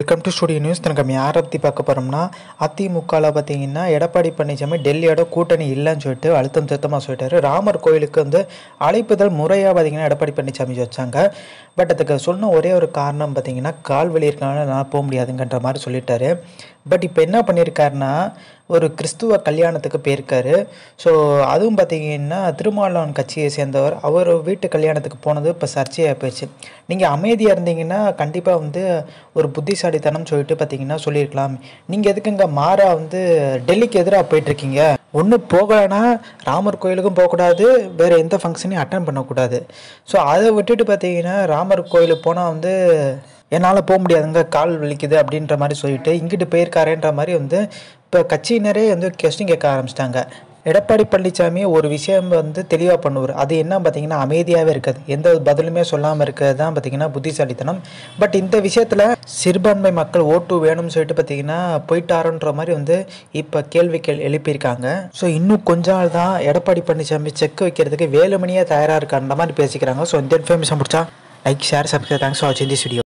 welcome to studio news தனக்கு நம்ம யாரை பற்றி பார்க்க போகிறோம்னா அதிமுகவில் பார்த்தீங்கன்னா எடப்பாடி பழனிசாமி டெல்லியோட கூட்டணி இல்லைன்னு சொல்லிட்டு அழுத்தம் சுத்தமாக சொல்லிட்டாரு ராமர் கோயிலுக்கு வந்து அழைப்புதல் முறையாக பார்த்தீங்கன்னா எடப்பாடி பழனிசாமி வச்சாங்க பட் அதுக்கு சொன்ன ஒரே ஒரு காரணம் பார்த்தீங்கன்னா கால் வலி இருக்கனால நான் போக முடியாதுங்கன்ற மாதிரி சொல்லிட்டாரு பட் இப்போ என்ன பண்ணியிருக்காருன்னா ஒரு கிறிஸ்துவ கல்யாணத்துக்கு போயிருக்காரு ஸோ அதுவும் பார்த்தீங்கன்னா திருமாவளவன் கட்சியை சேர்ந்தவர் அவர் வீட்டு கல்யாணத்துக்கு போனது இப்போ சர்ச்சையாக போயிடுச்சு நீங்கள் அமைதியாக இருந்தீங்கன்னா கண்டிப்பாக வந்து ஒரு புத்திசாலித்தனம் சொல்லிட்டு பார்த்தீங்கன்னா சொல்லியிருக்கலாம் நீங்கள் எதுக்குங்க மாறா வந்து டெல்லிக்கு எதிராக போயிட்டுருக்கீங்க ஒன்று போகலன்னா ராமர் கோயிலுக்கும் போகக்கூடாது வேறு எந்த ஃபங்க்ஷனையும் அட்டன் பண்ணக்கூடாது ஸோ அதை விட்டுட்டு பார்த்தீங்கன்னா ராமர் கோயிலுக்கு போனால் வந்து என்னால் போக முடியாதுங்க கால் வலிக்குது அப்படின்ற மாதிரி சொல்லிட்டு இங்கிட்டு போயிருக்காருன்ற மாதிரி வந்து இப்போ கட்சியினரே வந்து கொஸ்டின் கேட்க ஆரம்பிச்சிட்டாங்க எடப்பாடி பழனிசாமி ஒரு விஷயம் வந்து தெளிவாக பண்ணுவார் அது என்ன பார்த்தீங்கன்னா அமைதியாகவே இருக்காது எந்த பதிலுமே சொல்லாமல் இருக்கிறது தான் பார்த்தீங்கன்னா புத்திசாலித்தனம் பட் இந்த விஷயத்தில் சிறுபான்மை மக்கள் ஓட்டு வேணும்னு சொல்லிட்டு பார்த்தீங்கன்னா போயிட்டாருன்ற மாதிரி வந்து இப்போ கேள்வி கேள் எழுப்பியிருக்காங்க ஸோ இன்னும் கொஞ்ச நாள் தான் எடப்பாடி பழனிசாமி செக் வைக்கிறதுக்கு வேலுமணியாக தயாராக இருக்கான்ற மாதிரி பேசிக்கிறாங்க ஸோ இந்த இன்ஃபர்மேஷன் முடிச்சா like share subscribe thanks for வாட்சிங் திஸ் வீடியோ